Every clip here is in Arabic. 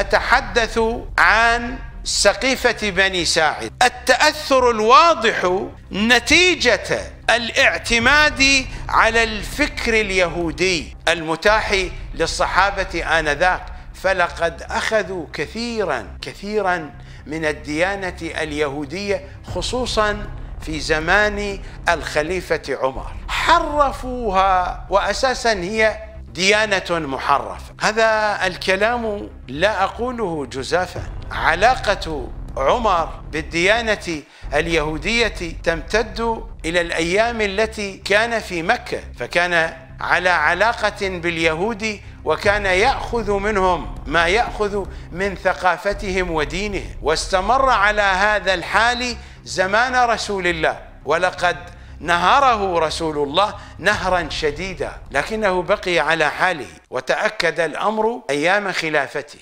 أتحدث عن سقيفة بني ساعد التأثر الواضح نتيجة الاعتماد على الفكر اليهودي المتاح للصحابة آنذاك فلقد أخذوا كثيرا كثيرا من الديانة اليهودية خصوصا في زمان الخليفة عمر حرفوها وأساسا هي ديانة محرفة هذا الكلام لا أقوله جزافا علاقة عمر بالديانة اليهودية تمتد إلى الأيام التي كان في مكة فكان على علاقة باليهود وكان ياخذ منهم ما ياخذ من ثقافتهم ودينهم واستمر على هذا الحال زمان رسول الله ولقد نهره رسول الله نهرا شديدا لكنه بقي على حاله وتأكد الأمر أيام خلافته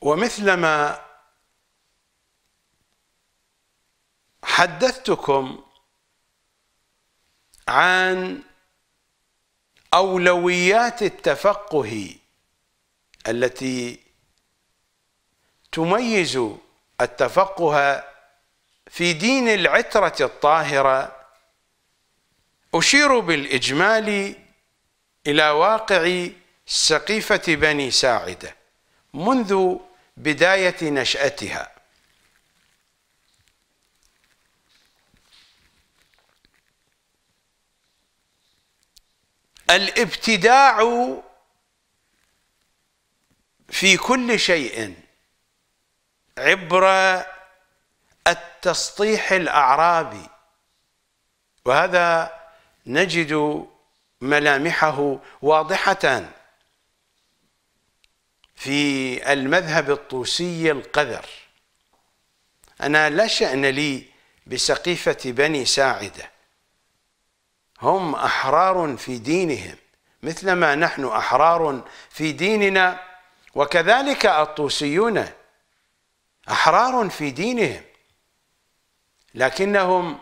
ومثلما حدثتكم عن أولويات التفقه التي تميز التفقه في دين العترة الطاهرة أشير بالإجمال إلى واقع سقيفة بني ساعدة منذ بداية نشأتها الابتداع في كل شيء عبر التسطيح الأعرابي وهذا نجد ملامحه واضحة في المذهب الطوسي القذر أنا لا شأن لي بسقيفة بني ساعدة هم أحرار في دينهم مثلما نحن أحرار في ديننا وكذلك الطوسيون أحرار في دينهم لكنهم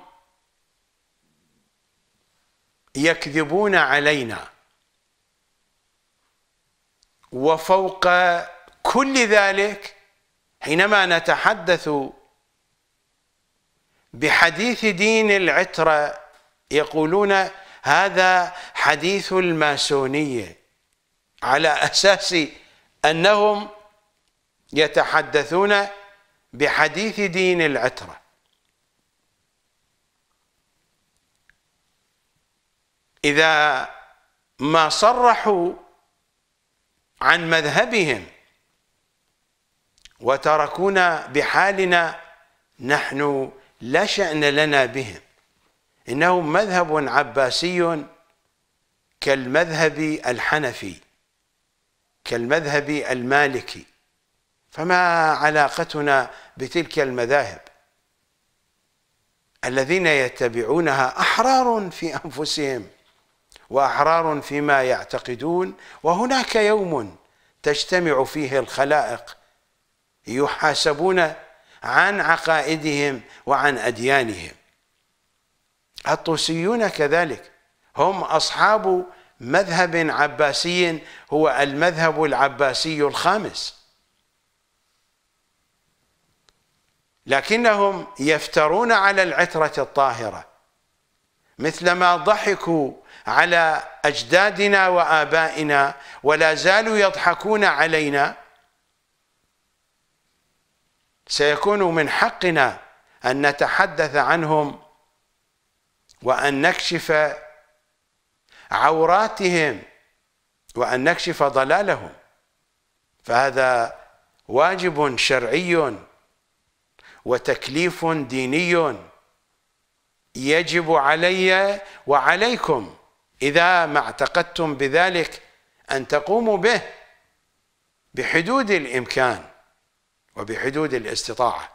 يكذبون علينا وفوق كل ذلك حينما نتحدث بحديث دين العترة يقولون هذا حديث الماسونية على أساس أنهم يتحدثون بحديث دين العترة إذا ما صرحوا عن مذهبهم وتركونا بحالنا نحن لا شأن لنا بهم إنه مذهب عباسي كالمذهب الحنفي كالمذهب المالكي فما علاقتنا بتلك المذاهب الذين يتبعونها أحرار في أنفسهم واحرار فيما يعتقدون وهناك يوم تجتمع فيه الخلائق يحاسبون عن عقائدهم وعن اديانهم الطوسيون كذلك هم اصحاب مذهب عباسي هو المذهب العباسي الخامس لكنهم يفترون على العتره الطاهره مثلما ضحكوا على أجدادنا وآبائنا ولا زالوا يضحكون علينا سيكون من حقنا أن نتحدث عنهم وأن نكشف عوراتهم وأن نكشف ضلالهم فهذا واجب شرعي وتكليف ديني يجب علي وعليكم إذا ما اعتقدتم بذلك أن تقوموا به بحدود الإمكان وبحدود الاستطاعة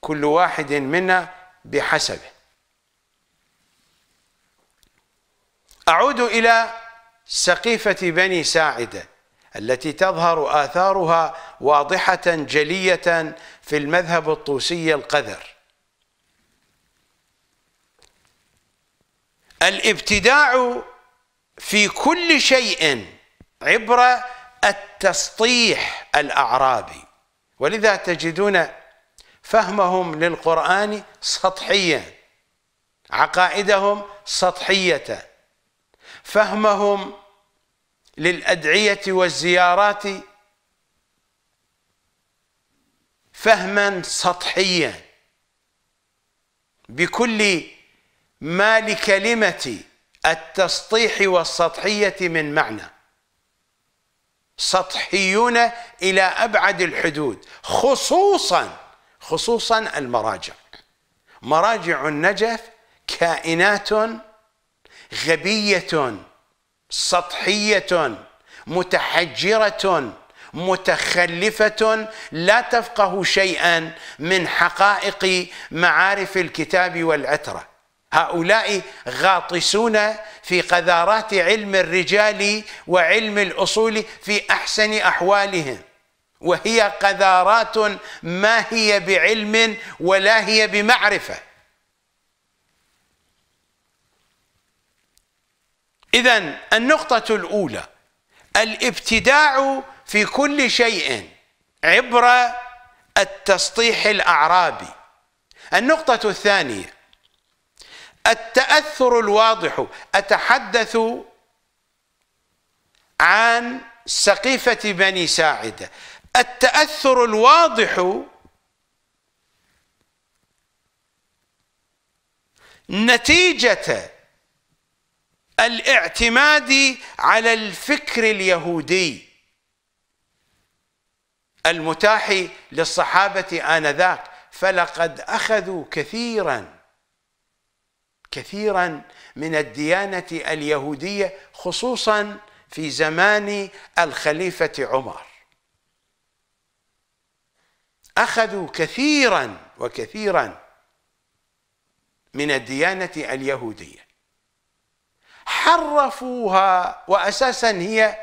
كل واحد منا بحسبه أعود إلى سقيفة بني ساعدة التي تظهر آثارها واضحة جلية في المذهب الطوسي القذر الابتداع في كل شيء عبر التسطيح الأعرابي ولذا تجدون فهمهم للقرآن سطحيا عقائدهم سطحية فهمهم للأدعية والزيارات فهما سطحيا بكل ما لكلمة التسطيح والسطحية من معنى سطحيون إلى أبعد الحدود خصوصا خصوصا المراجع مراجع النجف كائنات غبية سطحية متحجرة متخلفة لا تفقه شيئا من حقائق معارف الكتاب والعترة هؤلاء غاطسون في قذارات علم الرجال وعلم الأصول في أحسن أحوالهم وهي قذارات ما هي بعلم ولا هي بمعرفة إذا النقطة الأولى الابتداع في كل شيء عبر التسطيح الأعرابي النقطة الثانية التأثر الواضح أتحدث عن سقيفة بني ساعدة التأثر الواضح نتيجة الاعتماد على الفكر اليهودي المتاح للصحابة آنذاك فلقد أخذوا كثيراً كثيرا من الديانة اليهودية خصوصا في زمان الخليفة عمر أخذوا كثيرا وكثيرا من الديانة اليهودية حرفوها وأساسا هي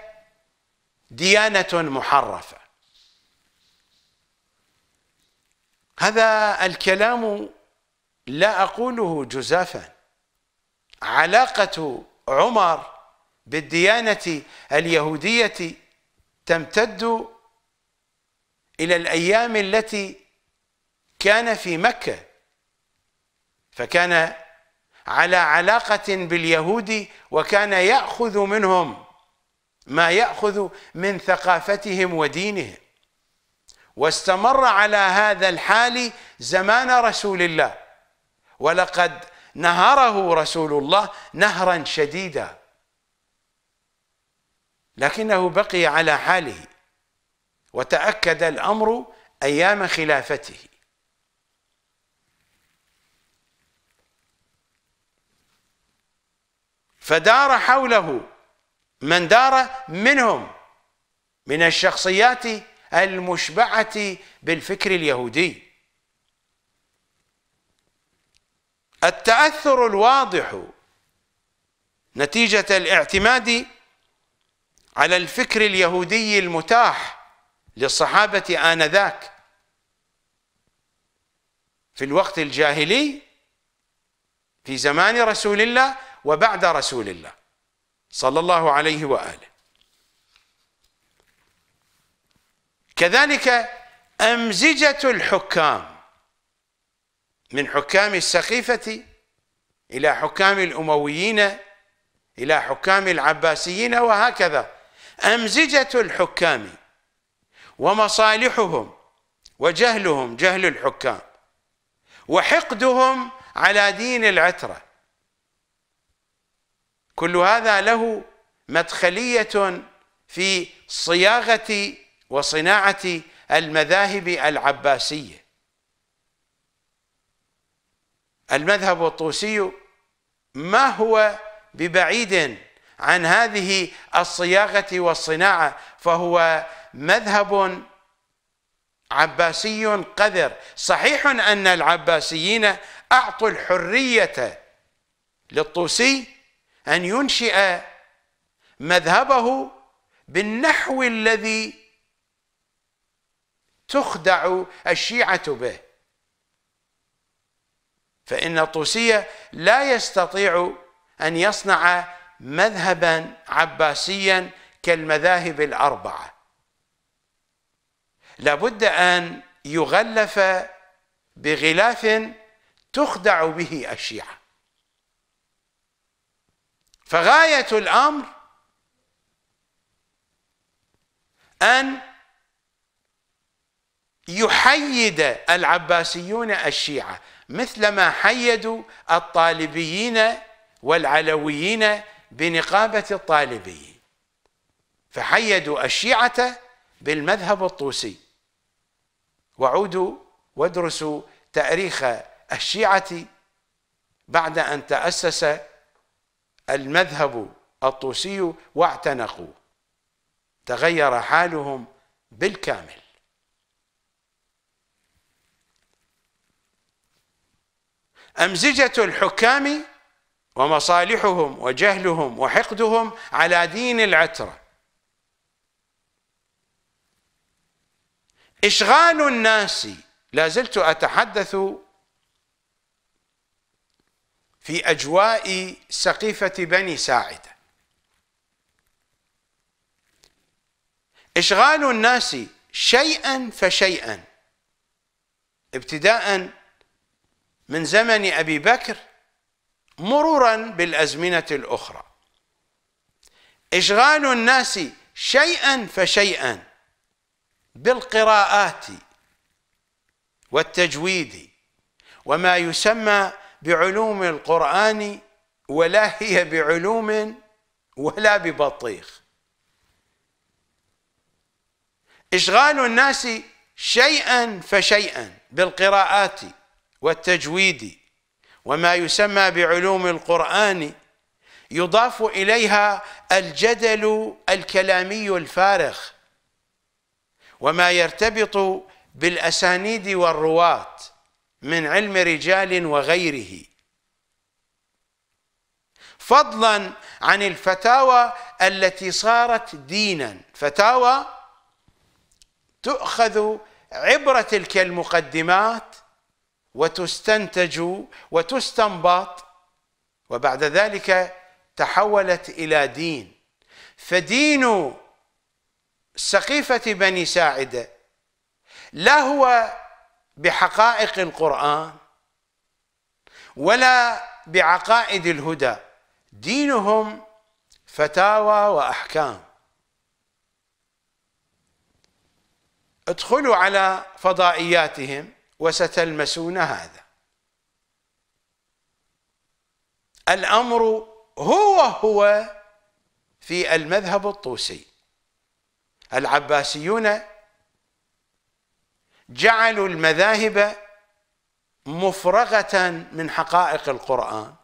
ديانة محرفة هذا الكلام لا أقوله جزافاً علاقة عمر بالديانة اليهودية تمتد إلى الأيام التي كان في مكة فكان على علاقة باليهود وكان يأخذ منهم ما يأخذ من ثقافتهم ودينهم واستمر على هذا الحال زمان رسول الله ولقد نهره رسول الله نهرا شديدا لكنه بقي على حاله وتأكد الأمر أيام خلافته فدار حوله من دار منهم من الشخصيات المشبعة بالفكر اليهودي التأثر الواضح نتيجة الاعتماد على الفكر اليهودي المتاح للصحابة آنذاك في الوقت الجاهلي في زمان رسول الله وبعد رسول الله صلى الله عليه وآله كذلك أمزجة الحكام من حكام السقيفة إلى حكام الأمويين إلى حكام العباسيين وهكذا أمزجة الحكام ومصالحهم وجهلهم جهل الحكام وحقدهم على دين العترة كل هذا له مدخلية في صياغة وصناعة المذاهب العباسية المذهب الطوسي ما هو ببعيد عن هذه الصياغه والصناعه فهو مذهب عباسي قذر صحيح ان العباسيين اعطوا الحريه للطوسي ان ينشئ مذهبه بالنحو الذي تخدع الشيعه به فإن الطوسية لا يستطيع أن يصنع مذهبا عباسيا كالمذاهب الأربعة لابد أن يغلف بغلاف تخدع به الشيعة فغاية الأمر أن يحيد العباسيون الشيعة مثلما حيدوا الطالبيين والعلويين بنقابة الطالبيين فحيدوا الشيعة بالمذهب الطوسي وعودوا وادرسوا تاريخ الشيعة بعد أن تأسس المذهب الطوسي واعتنقوا تغير حالهم بالكامل أمزجة الحكام ومصالحهم وجهلهم وحقدهم على دين العترة إشغال الناس لا زلت أتحدث في أجواء سقيفة بني ساعدة إشغال الناس شيئا فشيئا ابتداء من زمن أبي بكر مرورا بالأزمنة الأخرى إشغال الناس شيئا فشيئا بالقراءات والتجويد وما يسمى بعلوم القرآن ولا هي بعلوم ولا ببطيخ إشغال الناس شيئا فشيئا بالقراءات والتجويد وما يسمى بعلوم القرآن يضاف إليها الجدل الكلامي الفارغ وما يرتبط بالأسانيد والرواة من علم رجال وغيره فضلا عن الفتاوى التي صارت دينا فتاوى تؤخذ عبرة تلك المقدمات وتستنتج وتستنبط وبعد ذلك تحولت الى دين فدين سقيفه بني ساعده لا هو بحقائق القران ولا بعقائد الهدى دينهم فتاوى واحكام ادخلوا على فضائياتهم وستلمسون هذا الأمر هو هو في المذهب الطوسي العباسيون جعلوا المذاهب مفرغة من حقائق القرآن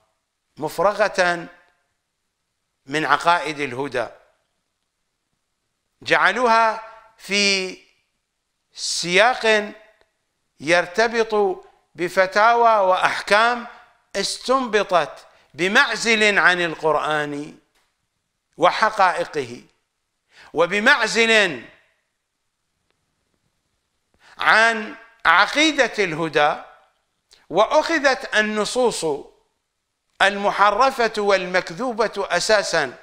مفرغة من عقائد الهدى جعلوها في سياق يرتبط بفتاوى واحكام استنبطت بمعزل عن القران وحقائقه وبمعزل عن عقيده الهدى واخذت النصوص المحرفه والمكذوبه اساسا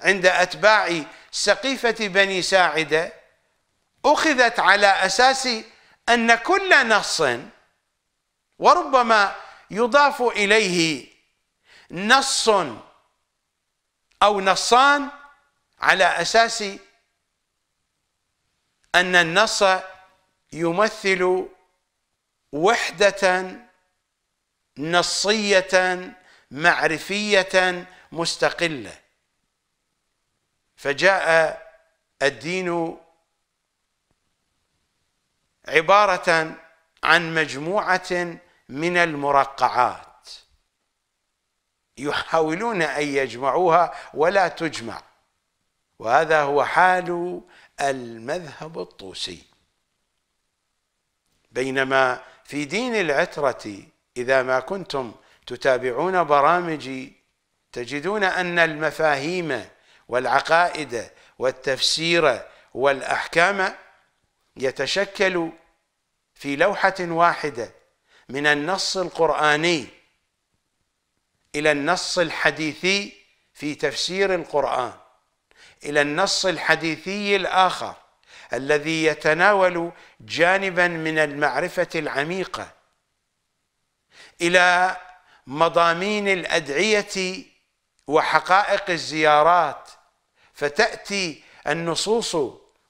عند اتباع سقيفه بني ساعده اخذت على اساس أن كل نص وربما يضاف إليه نص أو نصان على أساس أن النص يمثل وحدة نصية معرفية مستقلة فجاء الدين عبارة عن مجموعة من المرقعات يحاولون أن يجمعوها ولا تجمع وهذا هو حال المذهب الطوسي بينما في دين العترة إذا ما كنتم تتابعون برامجي تجدون أن المفاهيم والعقائد والتفسير والأحكام يتشكل في لوحة واحدة من النص القرآني إلى النص الحديثي في تفسير القرآن إلى النص الحديثي الآخر الذي يتناول جانبا من المعرفة العميقة إلى مضامين الأدعية وحقائق الزيارات فتأتي النصوص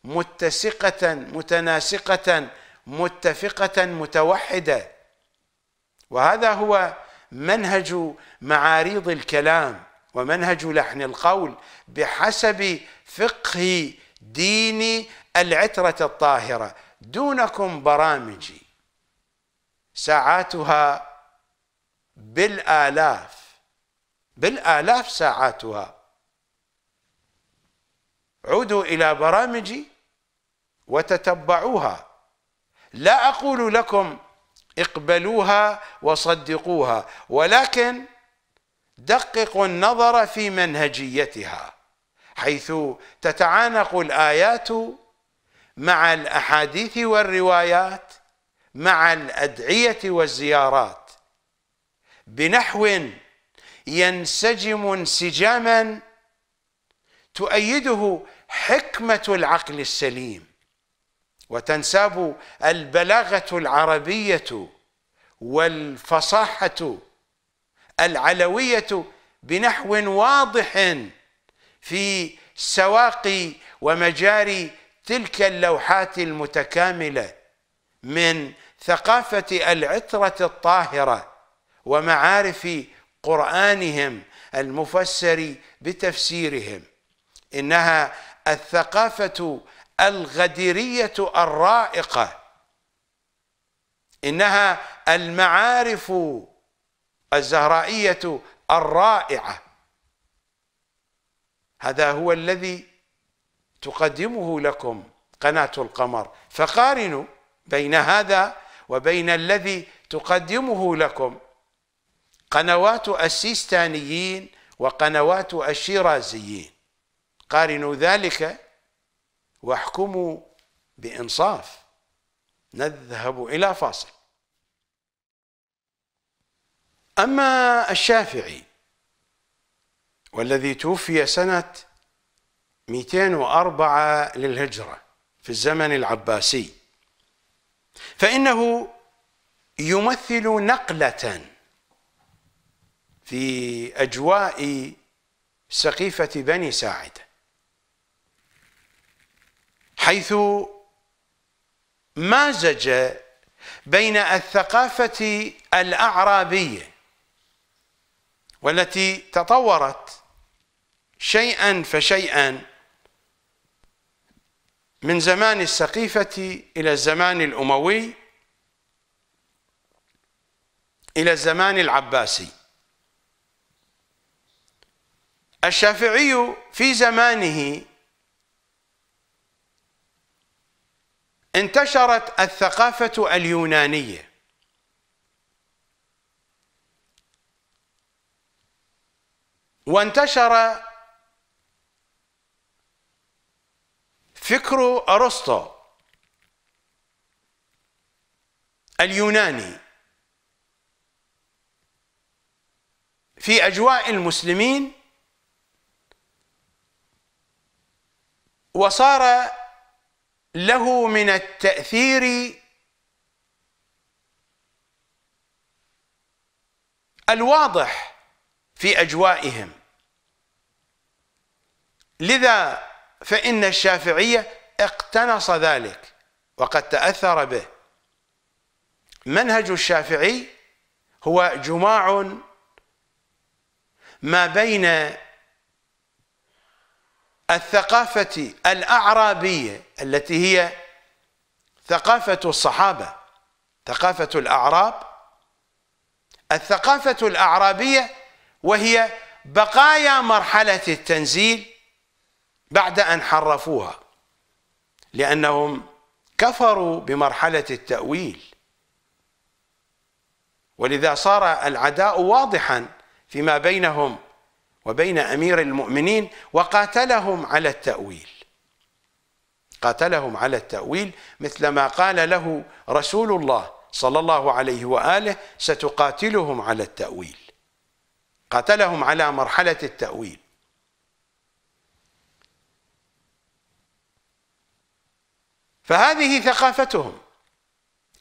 متسقة متناسقة متفقة متوحدة وهذا هو منهج معاريض الكلام ومنهج لحن القول بحسب فقه دين العترة الطاهرة دونكم برامجي ساعاتها بالآلاف بالآلاف ساعاتها عودوا إلى برامجي وتتبعوها لا أقول لكم اقبلوها وصدقوها ولكن دققوا النظر في منهجيتها حيث تتعانق الآيات مع الأحاديث والروايات مع الأدعية والزيارات بنحو ينسجم انسجاما تؤيده حكمة العقل السليم وتنساب البلاغه العربيه والفصاحه العلويه بنحو واضح في سواقي ومجاري تلك اللوحات المتكامله من ثقافه العطره الطاهره ومعارف قرانهم المفسر بتفسيرهم انها الثقافه الغديرية الرائقة إنها المعارف الزهرائية الرائعة هذا هو الذي تقدمه لكم قناة القمر فقارنوا بين هذا وبين الذي تقدمه لكم قنوات السيستانيين وقنوات الشيرازيين قارنوا ذلك واحكموا بإنصاف نذهب إلى فاصل أما الشافعي والذي توفي سنة 204 للهجرة في الزمن العباسي فإنه يمثل نقلة في أجواء سقيفة بني ساعده حيث مازج بين الثقافة الأعرابية والتي تطورت شيئا فشيئا من زمان السقيفة إلى الزمان الأموي إلى الزمان العباسي الشافعي في زمانه انتشرت الثقافة اليونانية وانتشر فكر أرسطو اليوناني في أجواء المسلمين وصار له من التأثير الواضح في أجوائهم لذا فإن الشافعية اقتنص ذلك وقد تأثر به منهج الشافعي هو جماع ما بين الثقافة الأعرابية التي هي ثقافة الصحابة ثقافة الأعراب الثقافة الأعرابية وهي بقايا مرحلة التنزيل بعد أن حرفوها لأنهم كفروا بمرحلة التأويل ولذا صار العداء واضحا فيما بينهم وبين امير المؤمنين وقاتلهم على التاويل قاتلهم على التاويل مثل ما قال له رسول الله صلى الله عليه واله ستقاتلهم على التاويل قاتلهم على مرحله التاويل فهذه ثقافتهم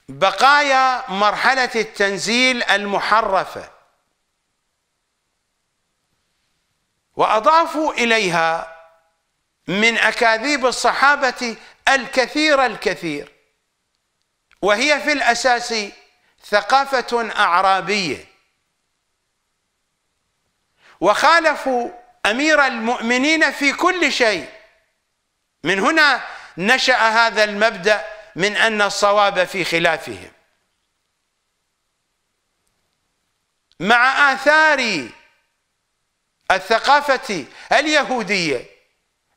بقايا مرحله التنزيل المحرفه واضافوا اليها من اكاذيب الصحابه الكثير الكثير وهي في الاساس ثقافه اعرابيه وخالفوا امير المؤمنين في كل شيء من هنا نشا هذا المبدا من ان الصواب في خلافهم مع اثار الثقافة اليهودية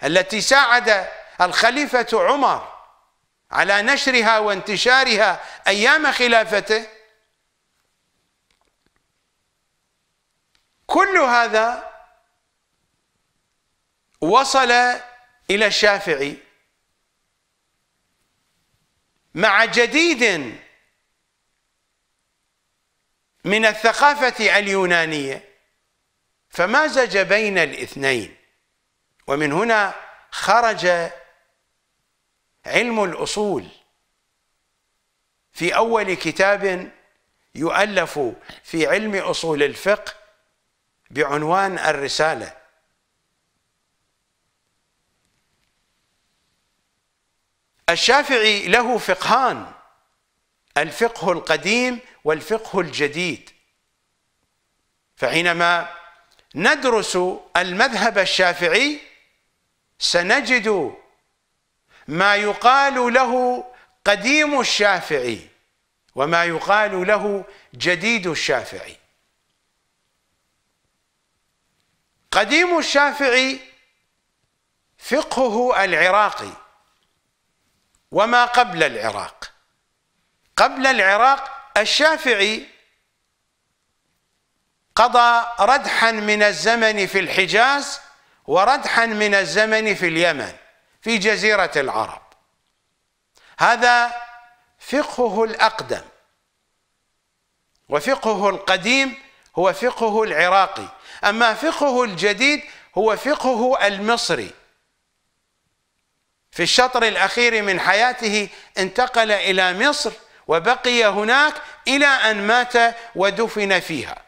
التي ساعد الخليفة عمر على نشرها وانتشارها أيام خلافته كل هذا وصل إلى الشافعي مع جديد من الثقافة اليونانية فمازج بين الاثنين ومن هنا خرج علم الاصول في اول كتاب يؤلف في علم اصول الفقه بعنوان الرساله الشافعي له فقهان الفقه القديم والفقه الجديد فحينما ندرس المذهب الشافعي سنجد ما يقال له قديم الشافعي وما يقال له جديد الشافعي قديم الشافعي فقهه العراقي وما قبل العراق قبل العراق الشافعي قضى ردحا من الزمن في الحجاز وردحا من الزمن في اليمن في جزيرة العرب هذا فقهه الأقدم وفقهه القديم هو فقهه العراقي أما فقهه الجديد هو فقهه المصري في الشطر الأخير من حياته انتقل إلى مصر وبقي هناك إلى أن مات ودفن فيها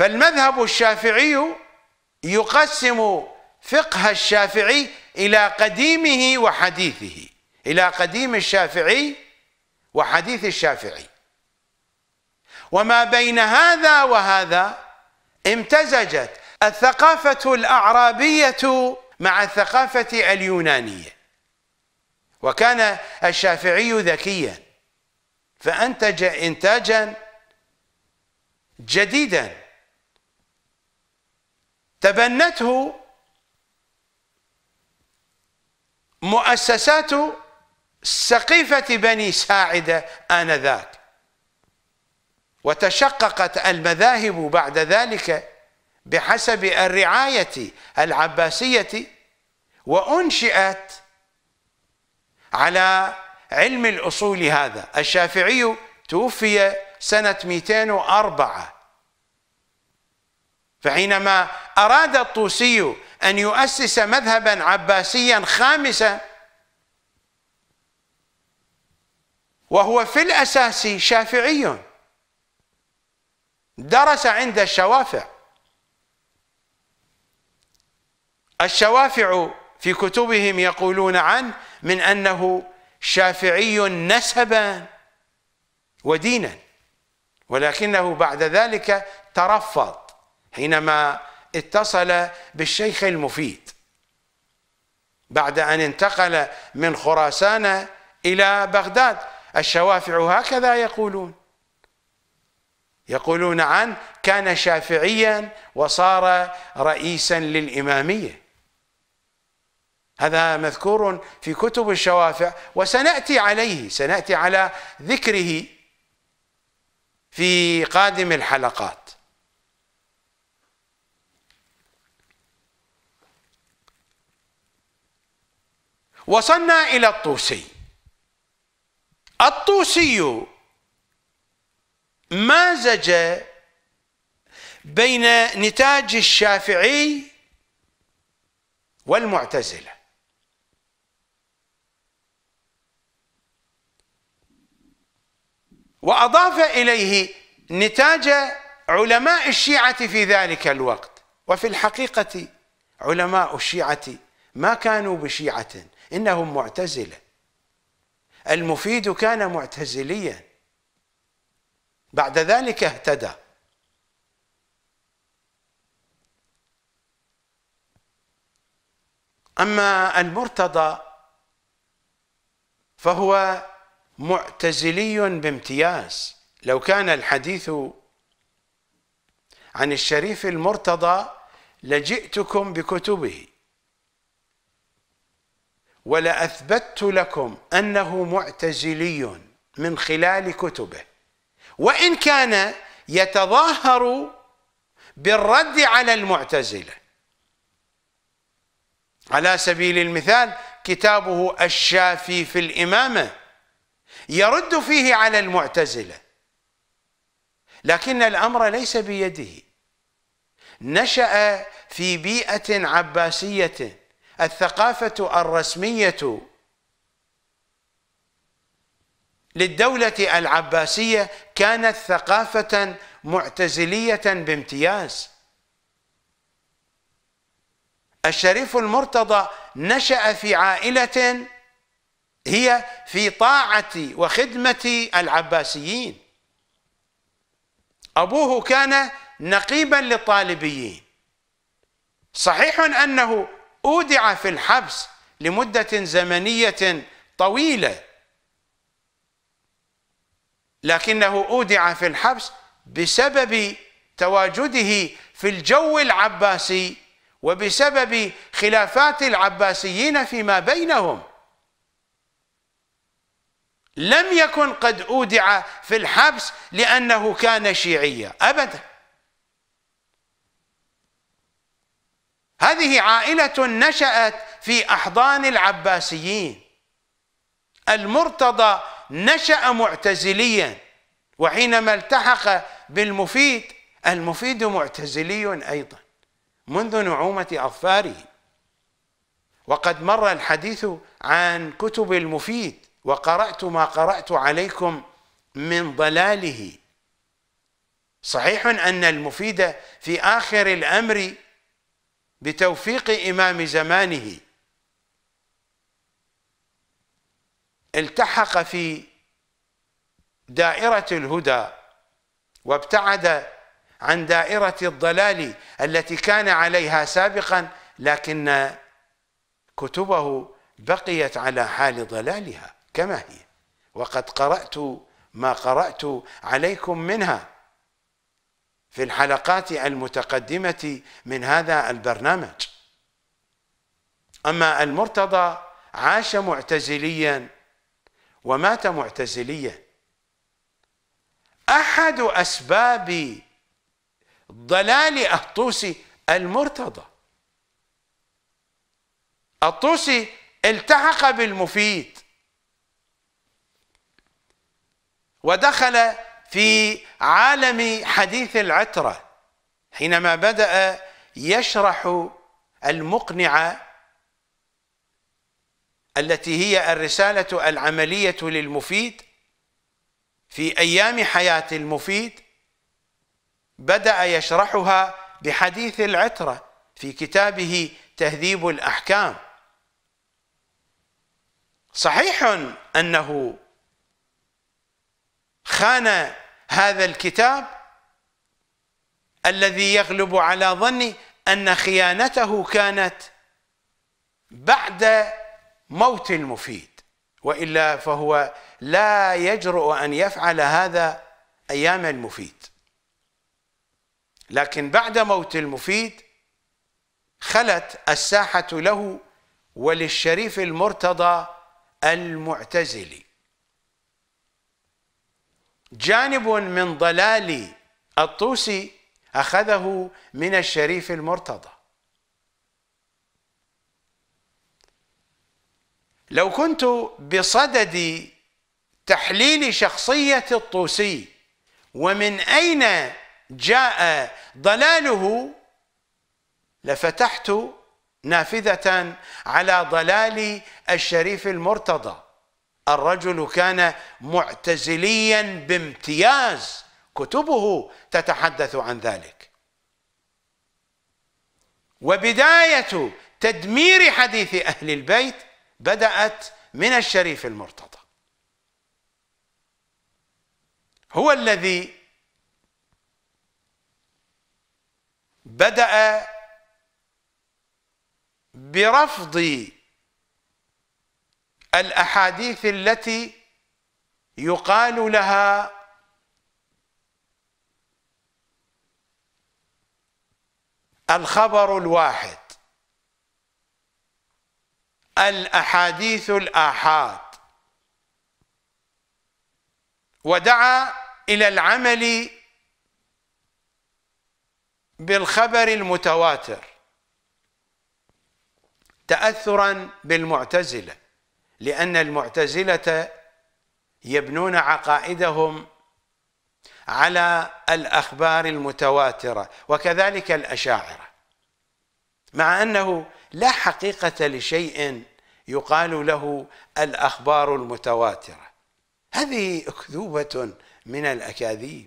فالمذهب الشافعي يقسم فقه الشافعي إلى قديمه وحديثه إلى قديم الشافعي وحديث الشافعي وما بين هذا وهذا امتزجت الثقافة الأعرابية مع الثقافة اليونانية وكان الشافعي ذكيا فأنتج إنتاجا جديدا تبنته مؤسسات سقيفة بني ساعدة آنذاك وتشققت المذاهب بعد ذلك بحسب الرعاية العباسية وأنشئت على علم الأصول هذا الشافعي توفي سنة 204 فحينما أراد الطوسي أن يؤسس مذهبا عباسيا خامسا وهو في الأساس شافعي درس عند الشوافع الشوافع في كتبهم يقولون عنه من أنه شافعي نسبا ودينا ولكنه بعد ذلك ترفض حينما اتصل بالشيخ المفيد بعد أن انتقل من خراسان إلى بغداد الشوافع هكذا يقولون يقولون عن كان شافعيا وصار رئيسا للإمامية هذا مذكور في كتب الشوافع وسنأتي عليه سنأتي على ذكره في قادم الحلقات وصلنا إلى الطوسي الطوسي مازج بين نتاج الشافعي والمعتزلة وأضاف إليه نتاج علماء الشيعة في ذلك الوقت وفي الحقيقة علماء الشيعة ما كانوا بشيعة إنهم معتزلة المفيد كان معتزليا بعد ذلك اهتدى أما المرتضى فهو معتزلي بامتياز لو كان الحديث عن الشريف المرتضى لجئتكم بكتبه ولأثبتت لكم أنه معتزلي من خلال كتبه وإن كان يتظاهر بالرد على المعتزلة على سبيل المثال كتابه الشافي في الإمامة يرد فيه على المعتزلة لكن الأمر ليس بيده نشأ في بيئة عباسية الثقافة الرسمية للدولة العباسية كانت ثقافة معتزلية بامتياز الشريف المرتضى نشأ في عائلة هي في طاعة وخدمة العباسيين أبوه كان نقيبا للطالبيين صحيح أنه أودع في الحبس لمدة زمنية طويلة لكنه أودع في الحبس بسبب تواجده في الجو العباسي وبسبب خلافات العباسيين فيما بينهم لم يكن قد أودع في الحبس لأنه كان شيعيا أبداً هذه عائلة نشأت في أحضان العباسيين المرتضى نشأ معتزليا وحينما التحق بالمفيد المفيد معتزلي أيضا منذ نعومة أظفاره وقد مر الحديث عن كتب المفيد وقرأت ما قرأت عليكم من ضلاله صحيح أن المفيد في آخر الأمر بتوفيق إمام زمانه التحق في دائرة الهدى وابتعد عن دائرة الضلال التي كان عليها سابقا لكن كتبه بقيت على حال ضلالها كما هي وقد قرأت ما قرأت عليكم منها في الحلقات المتقدمة من هذا البرنامج أما المرتضى عاش معتزليا ومات معتزليا أحد أسباب ضلال الطوسي المرتضى الطوسي التحق بالمفيد ودخل في عالم حديث العترة حينما بدأ يشرح المقنعة التي هي الرسالة العملية للمفيد في أيام حياة المفيد بدأ يشرحها بحديث العترة في كتابه تهذيب الأحكام صحيح أنه خان هذا الكتاب الذي يغلب على ظني أن خيانته كانت بعد موت المفيد وإلا فهو لا يجرؤ أن يفعل هذا أيام المفيد لكن بعد موت المفيد خلت الساحة له وللشريف المرتضى المعتزلي جانب من ضلال الطوسي أخذه من الشريف المرتضى لو كنت بصدد تحليل شخصية الطوسي ومن أين جاء ضلاله لفتحت نافذة على ضلال الشريف المرتضى الرجل كان معتزليا بامتياز كتبه تتحدث عن ذلك وبداية تدمير حديث أهل البيت بدأت من الشريف المرتضى هو الذي بدأ برفض الأحاديث التي يقال لها الخبر الواحد الأحاديث الآحاد ودعا إلى العمل بالخبر المتواتر تأثرا بالمعتزلة لأن المعتزلة يبنون عقائدهم على الأخبار المتواترة وكذلك الأشاعرة مع أنه لا حقيقة لشيء يقال له الأخبار المتواترة هذه أكذوبة من الأكاذيب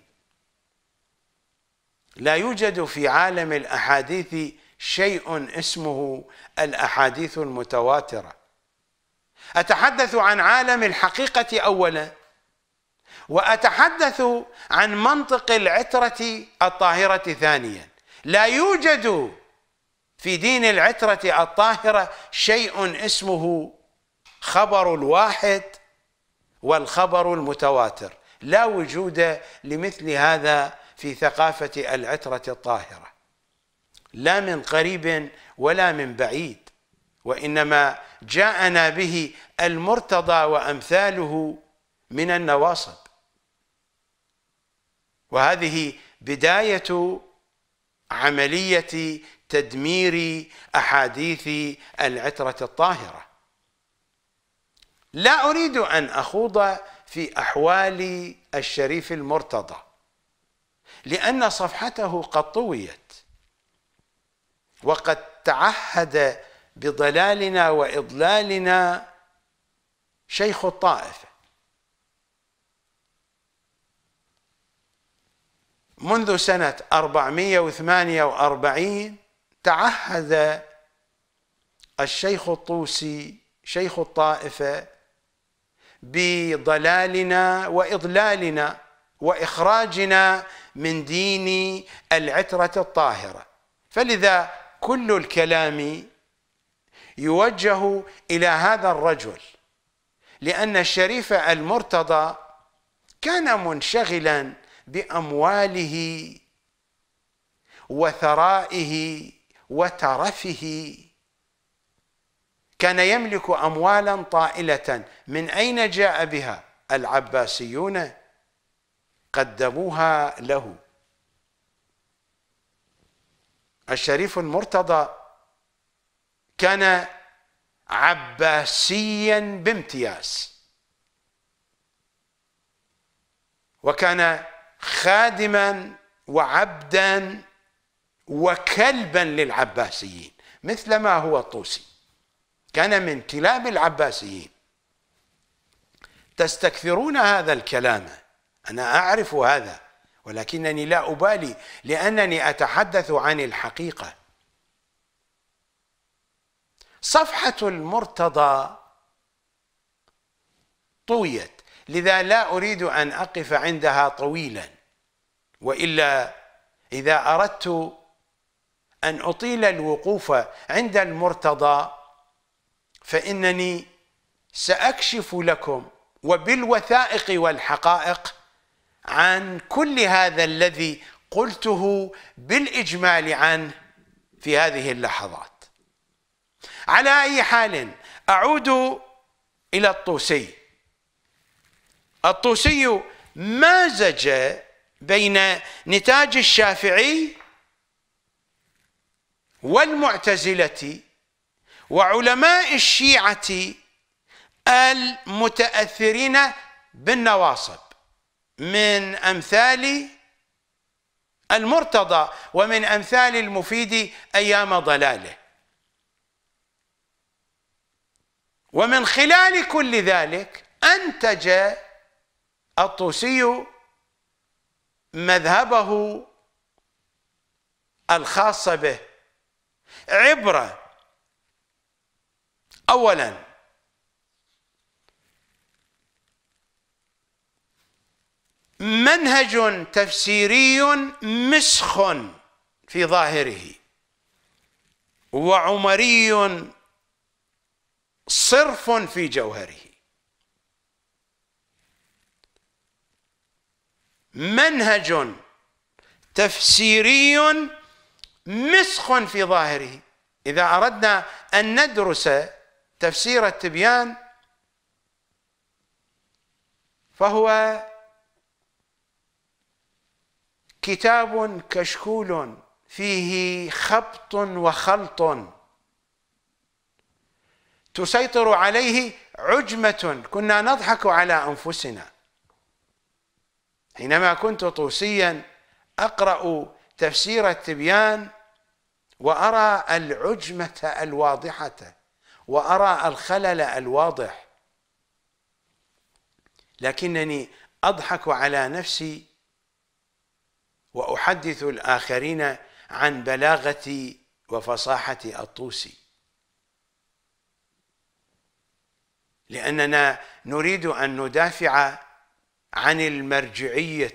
لا يوجد في عالم الأحاديث شيء اسمه الأحاديث المتواتره أتحدث عن عالم الحقيقة أولا وأتحدث عن منطق العترة الطاهرة ثانيا لا يوجد في دين العترة الطاهرة شيء اسمه خبر الواحد والخبر المتواتر لا وجود لمثل هذا في ثقافة العترة الطاهرة لا من قريب ولا من بعيد وإنما جاءنا به المرتضى وأمثاله من النواصب وهذه بداية عملية تدمير أحاديث العترة الطاهرة لا أريد أن أخوض في أحوال الشريف المرتضى لأن صفحته قد طويت وقد تعهد بضلالنا واضلالنا شيخ الطائفه منذ سنه 448 تعهد الشيخ الطوسي شيخ الطائفه بضلالنا واضلالنا واخراجنا من دين العتره الطاهره فلذا كل الكلام يوجه الى هذا الرجل لان الشريف المرتضى كان منشغلا بامواله وثرائه وترفه كان يملك اموالا طائله من اين جاء بها العباسيون قدموها له الشريف المرتضى كان عباسيا بامتياز وكان خادما وعبدا وكلبا للعباسيين مثل ما هو الطوسي كان من كلاب العباسيين تستكثرون هذا الكلام أنا أعرف هذا ولكنني لا أبالي لأنني أتحدث عن الحقيقة صفحة المرتضى طويت لذا لا أريد أن أقف عندها طويلا وإلا إذا أردت أن أطيل الوقوف عند المرتضى فإنني سأكشف لكم وبالوثائق والحقائق عن كل هذا الذي قلته بالإجمال عنه في هذه اللحظات على أي حال أعود إلى الطوسي الطوسي مازج بين نتاج الشافعي والمعتزلة وعلماء الشيعة المتأثرين بالنواصب من أمثال المرتضى ومن أمثال المفيد أيام ضلاله ومن خلال كل ذلك أنتج الطوسي مذهبه الخاصة به عبرة أولا منهج تفسيري مسخ في ظاهره وعمري صرف في جوهره منهج تفسيري مسخ في ظاهره إذا أردنا أن ندرس تفسير التبيان فهو كتاب كشكول فيه خبط وخلط تسيطر عليه عجمة كنا نضحك على أنفسنا حينما كنت طوسيا أقرأ تفسير التبيان وأرى العجمة الواضحة وأرى الخلل الواضح لكنني أضحك على نفسي وأحدث الآخرين عن بلاغتي وفصاحتي الطوسي لاننا نريد ان ندافع عن المرجعيه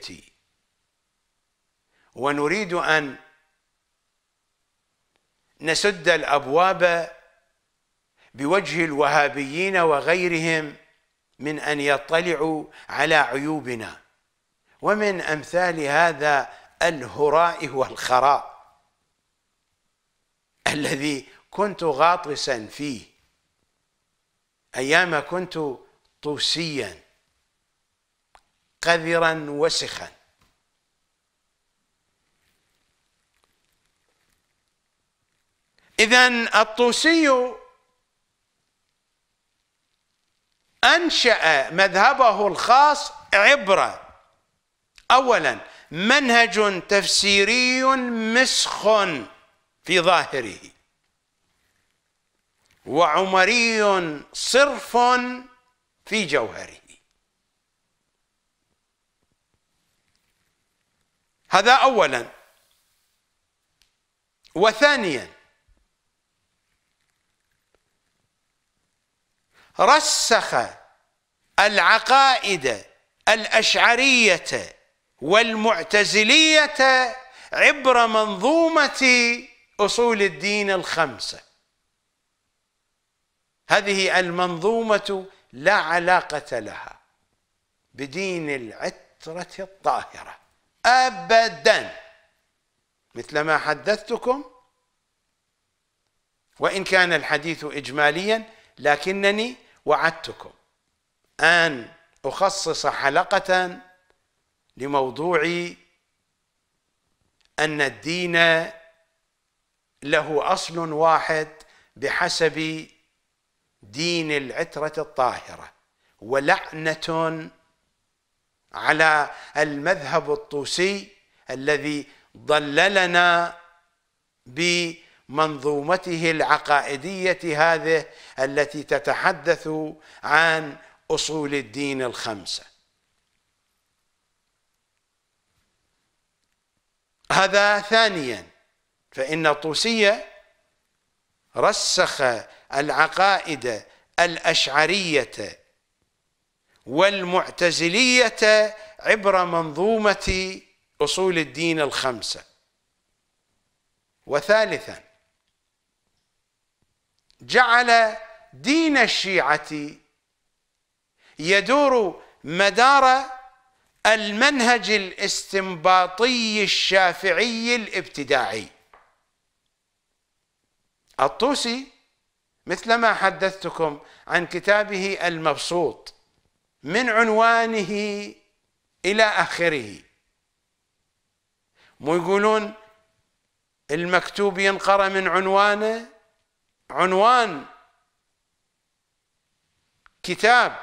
ونريد ان نسد الابواب بوجه الوهابيين وغيرهم من ان يطلعوا على عيوبنا ومن امثال هذا الهراء والخراء الذي كنت غاطسا فيه أيام كنت طوسيا قذرا وسخا إذا الطوسي أنشأ مذهبه الخاص عبرة أولا منهج تفسيري مسخ في ظاهره وعمري صرف في جوهره هذا اولا وثانيا رسخ العقائد الاشعريه والمعتزليه عبر منظومه اصول الدين الخمسه هذه المنظومة لا علاقة لها بدين العترة الطاهرة أبدا مثل ما حدثتكم وإن كان الحديث إجماليا لكنني وعدتكم أن أخصص حلقة لموضوع أن الدين له أصل واحد بحسب دين العترة الطاهرة ولعنة على المذهب الطوسي الذي ضللنا بمنظومته العقائدية هذه التي تتحدث عن أصول الدين الخمسة هذا ثانيا فإن الطوسية رسخ العقائد الأشعرية والمعتزلية عبر منظومة أصول الدين الخمسة وثالثا جعل دين الشيعة يدور مدار المنهج الاستنباطي الشافعي الابتداعي الطوسي مثلما حدثتكم عن كتابه المبسوط من عنوانه الى اخره مو يقولون المكتوب ينقرا من عنوانه عنوان كتاب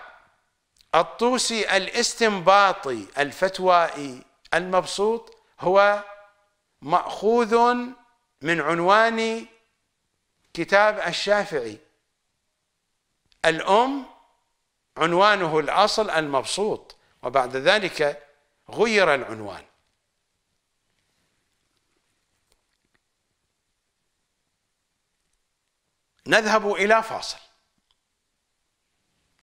الطوسي الاستنباطي الفتوائي المبسوط هو ماخوذ من عنوان كتاب الشافعي الأم عنوانه الأصل المبسوط وبعد ذلك غير العنوان نذهب إلى فاصل